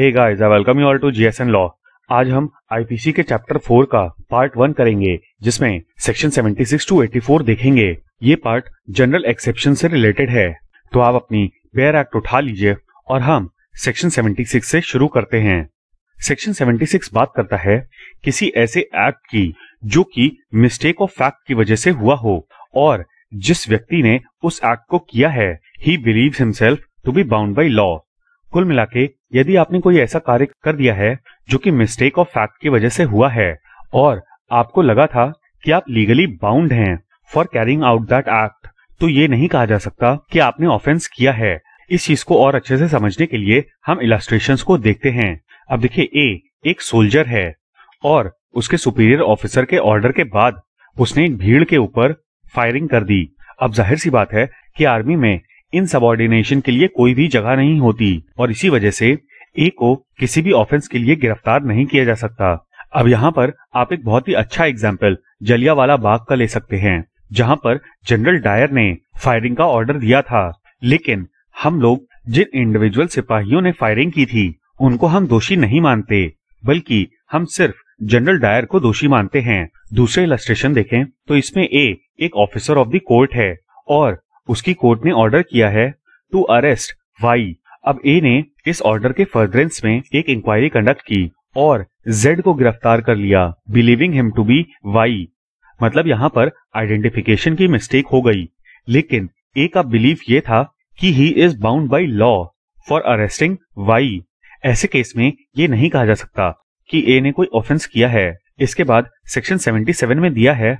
hey guys I welcome you all to GSN law आज हम IPC के chapter four का पार्ट वन करेंगे जिसमें सेक्शन 76 टू 84 देखेंगे ये पार्ट जनरल एक्सेप्शन से रिलेटेड है तो आप अपनी बेयर एक्ट उठा लीजिए और हम सेक्शन 76 से शुरू करते हैं सेक्शन 76 बात करता है किसी ऐसे एक्ट की जो की मिस्टेक ऑफ फैक्ट की वजह से हुआ हो और जिस व्यक्ति ने उस एक्ट को किया है he believe himself to be bound by law कुल मिला के यदि आपने कोई ऐसा कार्य कर दिया है जो कि मिस्टेक ऑफ फैक्ट की वजह से हुआ है और आपको लगा था कि आप लीगली बाउंड हैं for carrying out that act तो ये नहीं कहा जा सकता कि आपने ऑफेंस किया है इस चीज को और अच्छे से समझने के लिए हम इलास्ट्रेशन को देखते हैं अब देखिए ए एक सोल्जर है और उसके सुपीरियर ऑफिसर के ऑर्डर के बाद उसने एक भीड़ के ऊपर फायरिंग कर दी अब जाहिर सी बात है कि आर्मी में इन सबॉर्डिनेशन के लिए कोई भी जगह नहीं होती और इसी वजह से ए को किसी भी ऑफेंस के लिए गिरफ्तार नहीं किया जा सकता अब यहाँ पर आप एक बहुत ही अच्छा एग्जाम्पल जलियावाला बाग का ले सकते हैं जहाँ पर जनरल डायर ने फायरिंग का ऑर्डर दिया था लेकिन हम लोग जिन इंडिविजुअल सिपाहियों ने फायरिंग की थी उनको हम दोषी नहीं मानते बल्कि हम सिर्फ जनरल डायर को दोषी मानते हैं दूसरे इलास्ट्रेशन देखें तो इसमें ए एक ऑफिसर ऑफ द कोर्ट है और उसकी कोर्ट ने ऑर्डर किया है टू अरेस्ट वाई अब ए ने इस ऑर्डर के फर्दरेंस में एक इंक्वायरी कंडक्ट की और जेड को गिरफ्तार कर लिया believing him to be Y मतलब यहाँ पर आइडेंटिफिकेशन की मिस्टेक हो गई लेकिन ए का बिलीव ये था कि he is bound by law for arresting Y ऐसे केस में ये नहीं कहा जा सकता कि ए ने कोई ऑफेंस किया है इसके बाद सेक्शन 77 में दिया है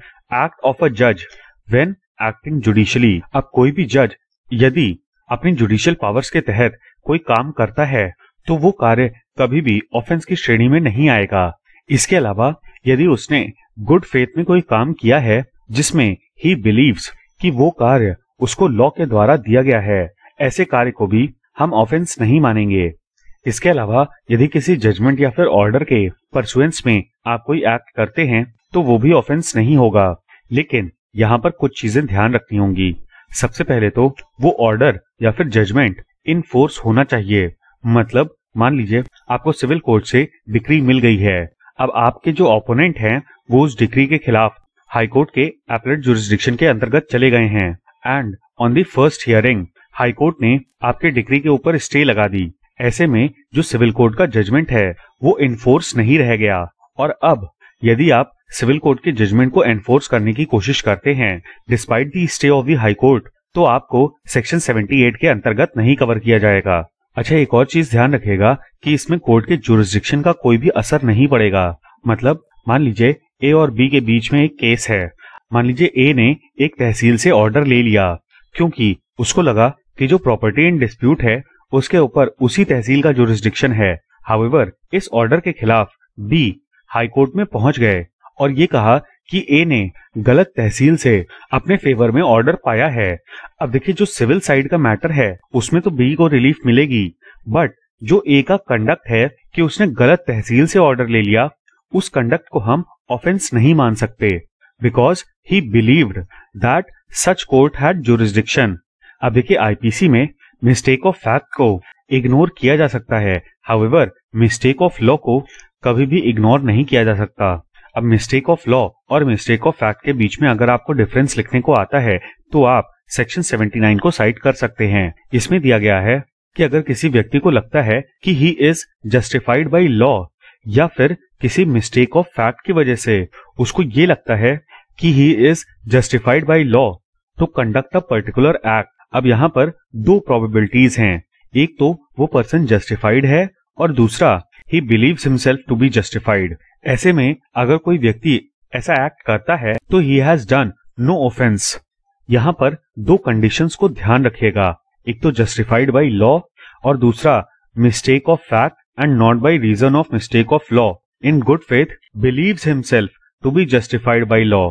एक्ट ऑफ अ जज व्हेन एक्टिंग जुडिशली अब कोई भी जज यदि अपनी जुडिशियल पावर्स के तहत कोई काम करता है तो वो कार्य कभी भी ऑफेंस की श्रेणी में नहीं आएगा इसके अलावा यदि उसने गुड फेथ में कोई काम किया है जिसमें ही बिलीव्स कि वो कार्य उसको लॉ के द्वारा दिया गया है ऐसे कार्य को भी हम ऑफेंस नहीं मानेंगे इसके अलावा यदि किसी जजमेंट या फिर ऑर्डर के परसुएंस में आप कोई एक्ट करते हैं तो वो भी ऑफेंस नहीं होगा लेकिन यहाँ पर कुछ चीजें ध्यान रखनी होंगी सबसे पहले तो वो ऑर्डर या फिर जजमेंट इन फोर्स होना चाहिए मतलब मान लीजिए आपको सिविल कोर्ट से डिक्री मिल गई है अब आपके जो ओपोनेंट हैं वो उस डिक्री के खिलाफ हाईकोर्ट के अपलेट जुरिस्डिक्शन के अंतर्गत चले गए हैं and on the first hearing high court ने आपके डिक्री के ऊपर स्टे लगा दी ऐसे में जो सिविल कोर्ट का जजमेंट है वो इन्फोर्स नहीं रह गया और अब यदि आप सिविल कोर्ट के जजमेंट को एनफोर्स करने की कोशिश करते हैं despite the stay of the high court तो आपको सेक्शन 78 के अंतर्गत नहीं कवर किया जाएगा अच्छा एक और चीज ध्यान रखेगा कि इसमें कोर्ट के जुरिस्डिक्शन का कोई भी असर नहीं पड़ेगा मतलब मान लीजिए ए और बी के बीच में एक केस है मान लीजिए ए ने एक तहसील से ऑर्डर ले लिया क्योंकि उसको लगा कि जो प्रॉपर्टी इन डिस्प्यूट है उसके ऊपर उसी तहसील का जुरिस्डिक्शन है हावेवर इस ऑर्डर के खिलाफ बी हाईकोर्ट में पहुंच गए और ये कहा कि ए ने गलत तहसील से अपने फेवर में ऑर्डर पाया है अब देखिए जो सिविल साइड का मैटर है उसमें तो बी को रिलीफ मिलेगी बट जो ए का कंडक्ट है कि उसने गलत तहसील से ऑर्डर ले लिया उस कंडक्ट को हम ऑफेंस नहीं मान सकते because he believed that such court है जुरिस्डिक्शन अब देखिए आईपीसी में मिस्टेक ऑफ फैक्ट को इग्नोर किया जा सकता है हाउ मिस्टेक ऑफ लॉ को कभी भी इग्नोर नहीं किया जा सकता अब मिस्टेक ऑफ लॉ और मिस्टेक ऑफ फैक्ट के बीच में अगर आपको डिफरेंस लिखने को आता है तो आप सेक्शन 79 को साइट कर सकते हैं इसमें दिया गया है कि अगर किसी व्यक्ति को लगता है कि he is justified by law या फिर किसी मिस्टेक ऑफ फैक्ट की वजह से उसको ये लगता है कि he is justified by law to conduct a particular act अब यहाँ पर दो प्रोबेबिलिटीज हैं एक तो वो पर्सन जस्टिफाइड है और दूसरा he believe himself to be justified ऐसे में अगर कोई व्यक्ति ऐसा एक्ट करता है तो he has done no offence यहाँ पर दो कंडीशंस को ध्यान रखेगा एक तो जस्टिफाइड बाई लॉ और दूसरा mistake of fact and not by reason of mistake of law in good faith believe himself to be justified by law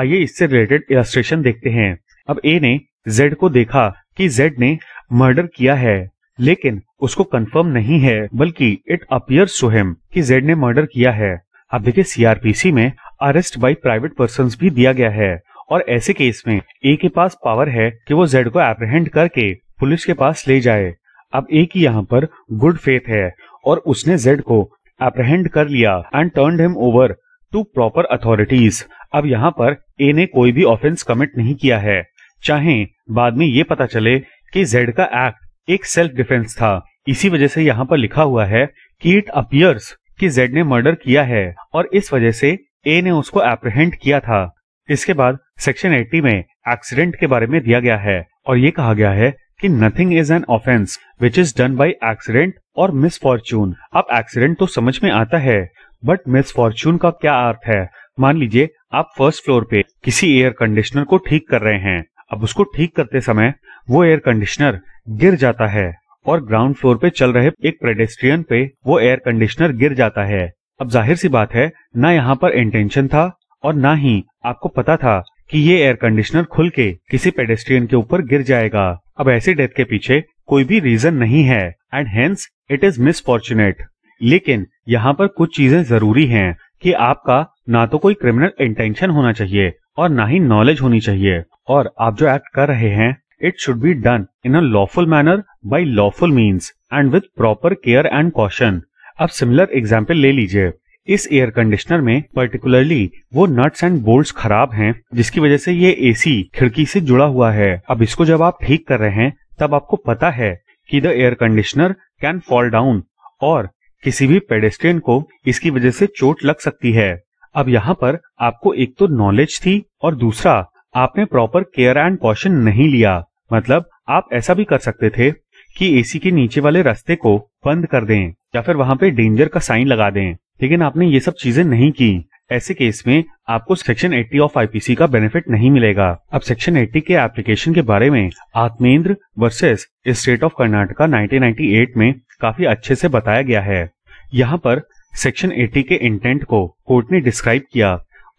आइए इससे रिलेटेड इलास्ट्रेशन देखते हैं अब ए ने जेड को देखा कि जेड ने मर्डर किया है लेकिन उसको कंफर्म नहीं है बल्कि इट अपियर्स टू हिम कि जेड ने मर्डर किया है अब देखिए सीआरपीसी में अरेस्ट बाई प्राइवेट पर्सन भी दिया गया है और ऐसे केस में ए के पास पावर है कि वो जेड को अप्रहेंड करके पुलिस के पास ले जाए अब ए की यहाँ पर गुड फेथ है और उसने जेड को अप्रहेंड कर लिया and turn him over to proper authorities अब यहाँ पर ए ने कोई भी ऑफेंस कमिट नहीं किया है चाहे बाद में ये पता चले कि जेड का एक्ट एक सेल्फ डिफेंस था इसी वजह से यहाँ पर लिखा हुआ है कि इट अपियर्स कि जेड ने मर्डर किया है और इस वजह से ए ने उसको एप्रहेंड किया था इसके बाद सेक्शन 80 में एक्सीडेंट के बारे में दिया गया है और ये कहा गया है कि nothing is an offence which is done by accident और मिस फॉर्चून अब एक्सीडेंट तो समझ में आता है बट मिस फॉर्चून का क्या अर्थ है मान लीजिए आप फर्स्ट फ्लोर पे किसी एयर कंडीशनर को ठीक कर रहे हैं अब उसको ठीक करते समय वो एयर कंडीशनर गिर जाता है और ग्राउंड फ्लोर पे चल रहे एक प्रेडेस्ट्रियन पे वो एयर कंडीशनर गिर जाता है अब जाहिर सी बात है ना यहाँ पर इंटेंशन था और ना ही आपको पता था कि ये एयर कंडीशनर खुल के किसी पेडेस्ट्रियन के ऊपर गिर जाएगा अब ऐसी डेथ के पीछे कोई भी रीजन नहीं है and hence it is misfortunate लेकिन यहाँ पर कुछ चीजें जरूरी हैं कि आपका ना तो कोई क्रिमिनल इंटेंशन होना चाहिए और ना ही नॉलेज होनी चाहिए और आप जो एक्ट कर रहे हैं it should be done in a lawful manner by lawful means and with proper care and caution अब सिमिलर एग्जाम्पल ले लीजिए इस एयर कंडीशनर में पर्टिकुलरली वो नट्स एंड बोल्ट्स खराब हैं जिसकी वजह से ये एसी खिड़की से जुड़ा हुआ है अब इसको जब आप ठीक कर रहे हैं तब आपको पता है कि the air conditioner can fall down और किसी भी पेडेस्ट्रियन को इसकी वजह से चोट लग सकती है अब यहाँ पर आपको एक तो नॉलेज थी और दूसरा आपने प्रॉपर केयर एंड कॉशन नहीं लिया मतलब आप ऐसा भी कर सकते थे कि एसी के नीचे वाले रास्ते को बंद कर दें या फिर वहाँ पे डेंजर का साइन लगा दें लेकिन आपने ये सब चीजें नहीं की ऐसे केस में आपको सेक्शन 80 ऑफ आईपीसी का बेनिफिट नहीं मिलेगा अब सेक्शन 80 के एप्लीकेशन के बारे में Atmendra versus state of Karnataka 1998 में काफी अच्छे से बताया गया है यहाँ पर सेक्शन 80 के इंटेंट को कोर्ट ने डिस्क्राइब किया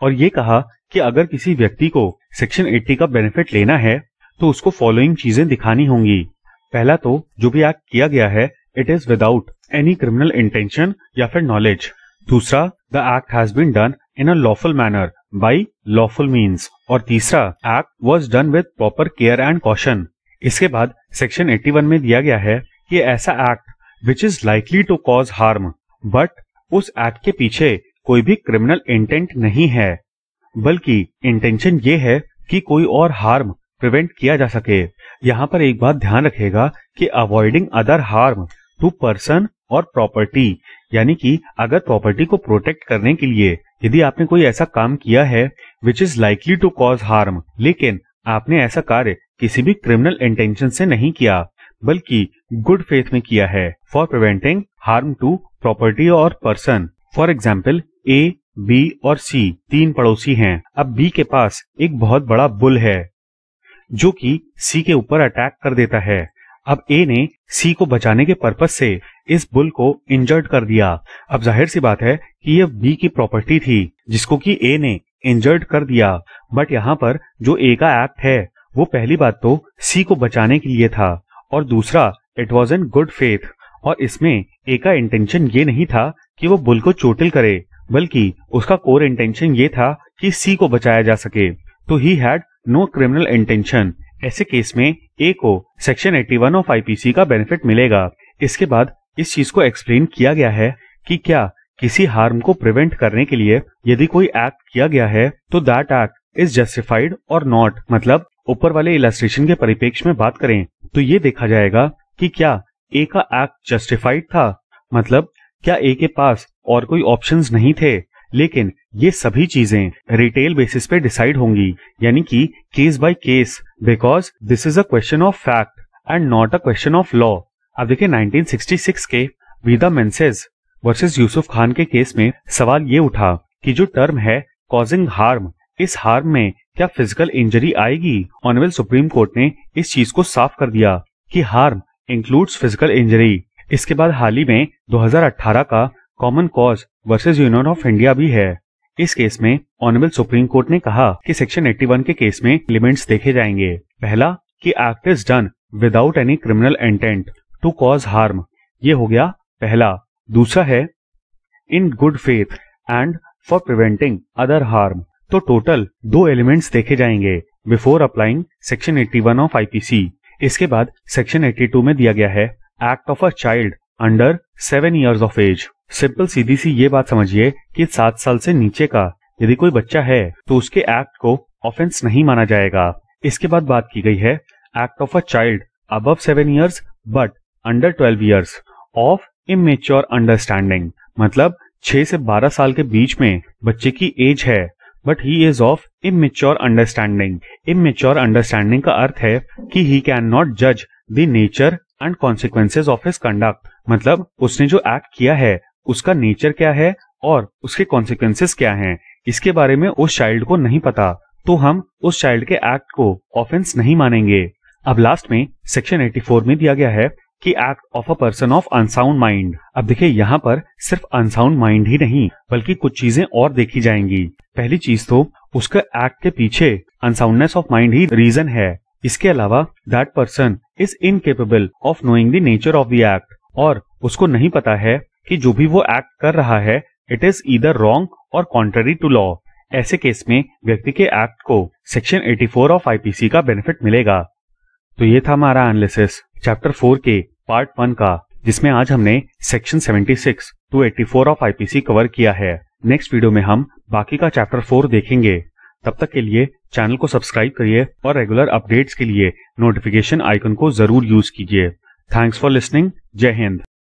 और ये कहा कि अगर किसी व्यक्ति को सेक्शन 80 का बेनिफिट लेना है तो उसको फॉलोइंग चीजें दिखानी होंगी पहला तो जो भी एक्ट किया गया है it is without any criminal intention या फिर नॉलेज दूसरा the act has been done in a lawful manner by lawful means और तीसरा act was done with proper care and caution इसके बाद सेक्शन 81 में दिया गया है कि ऐसा act which is likely to cause harm but उस एक्ट के पीछे कोई भी क्रिमिनल इंटेंट नहीं है बल्कि इंटेंशन ये है कि कोई और हार्म प्रिवेंट किया जा सके यहाँ पर एक बात ध्यान रखेगा कि avoiding other harm to person और प्रॉपर्टी यानी कि अगर प्रॉपर्टी को प्रोटेक्ट करने के लिए यदि आपने कोई ऐसा काम किया है which is likely to cause harm लेकिन आपने ऐसा कार्य किसी भी क्रिमिनल इंटेंशन से नहीं किया बल्कि गुड फेथ में किया है for preventing harm to property और person for example A B और सी तीन पड़ोसी हैं अब बी के पास एक बहुत बड़ा बुल है जो कि सी के ऊपर अटैक कर देता है अब ए ने सी को बचाने के पर्पज से इस बुल को इंजर्ड कर दिया अब जाहिर सी बात है कि यह बी की प्रॉपर्टी थी जिसको कि ए ने इंजर्ड कर दिया बट यहाँ पर जो ए का एक्ट है वो पहली बात तो सी को बचाने के लिए था और दूसरा it was in good faith और इसमें एक इंटेंशन ये नहीं था कि वो बुल को चोटिल करे बल्कि उसका कोर इंटेंशन ये था कि सी को बचाया जा सके तो he had no criminal intention ऐसे केस में ए को सेक्शन 81 ऑफ आईपीसी का बेनिफिट मिलेगा इसके बाद इस चीज को एक्सप्लेन किया गया है कि क्या किसी हार्म को प्रिवेंट करने के लिए यदि कोई एक्ट किया गया है तो दैट एक्ट इज जस्टिफाइड और नॉट मतलब ऊपर वाले इलास्ट्रेशन के परिपेक्ष में बात करें तो ये देखा जाएगा कि क्या ए का एक्ट जस्टिफाइड था मतलब क्या ए के पास और कोई ऑप्शन नहीं थे लेकिन ये सभी चीजें रिटेल बेसिस पे डिसाइड होंगी यानी कि case by case because this is a question of fact and not a question of law अब देखिए 1966 के विदा मेन्सेज वर्सेस यूसुफ खान के केस में सवाल ये उठा कि जो टर्म है कॉजिंग हार्म इस हार में क्या फिजिकल इंजरी आएगी ऑनरेबल सुप्रीम कोर्ट ने इस चीज को साफ कर दिया कि हार्म इंक्लूड्स फिजिकल इंजरी इसके बाद हाल ही में 2018 का common cause versus union of India भी है इस केस में ऑनरेबल सुप्रीम कोर्ट ने कहा कि सेक्शन 81 के केस में लिमिट्स देखे जाएंगे पहला कि act is done without any criminal intent to cause harm ये हो गया पहला दूसरा है in good faith and for preventing other harm तो टोटल दो एलिमेंट्स देखे जाएंगे before applying section 81 of IPC इसके बाद सेक्शन 82 में दिया गया है act of a child under seven years of age simple सीधी सी ये बात समझिए कि सात साल से नीचे का यदि कोई बच्चा है तो उसके एक्ट को ऑफेंस नहीं माना जाएगा इसके बाद बात की गई है act of a child above seven years but under twelve years of immature understanding मतलब छह से बारह साल के बीच में बच्चे की एज है but he is of immature understanding immature understanding का अर्थ है कि ही कैन नॉट जज the nature and consequences of his conduct मतलब उसने जो एक्ट किया है उसका नेचर क्या है और उसके कॉन्सिक्वेंसेज क्या हैं इसके बारे में उस चाइल्ड को नहीं पता तो हम उस चाइल्ड के एक्ट को ऑफेंस नहीं मानेंगे अब लास्ट में सेक्शन 84 में दिया गया है कि act of a person of unsound mind अब देखिए यहाँ पर सिर्फ अनसाउंड माइंड ही नहीं बल्कि कुछ चीजें और देखी जाएंगी पहली चीज तो उसके एक्ट के पीछे अनसाउंडनेस ऑफ माइंड ही रीजन है इसके अलावा that person is incapable of knowing the nature of the act और उसको नहीं पता है कि जो भी वो एक्ट कर रहा है इट इज इधर रॉन्ग और कॉन्ट्ररी टू लॉ ऐसे केस में व्यक्ति के एक्ट को सेक्शन 84 ऑफ आईपीसी का बेनिफिट मिलेगा तो ये था हमारा एनालिसिस चैप्टर फोर के पार्ट वन का जिसमें आज हमने section 76 to 84 of IPC cover किया है नेक्स्ट वीडियो में हम बाकी का चैप्टर फोर देखेंगे तब तक के लिए चैनल को सब्सक्राइब करिए और रेगुलर अपडेट्स के लिए नोटिफिकेशन आइकन को जरूर यूज कीजिए थैंक्स फॉर लिसनिंग जय हिंद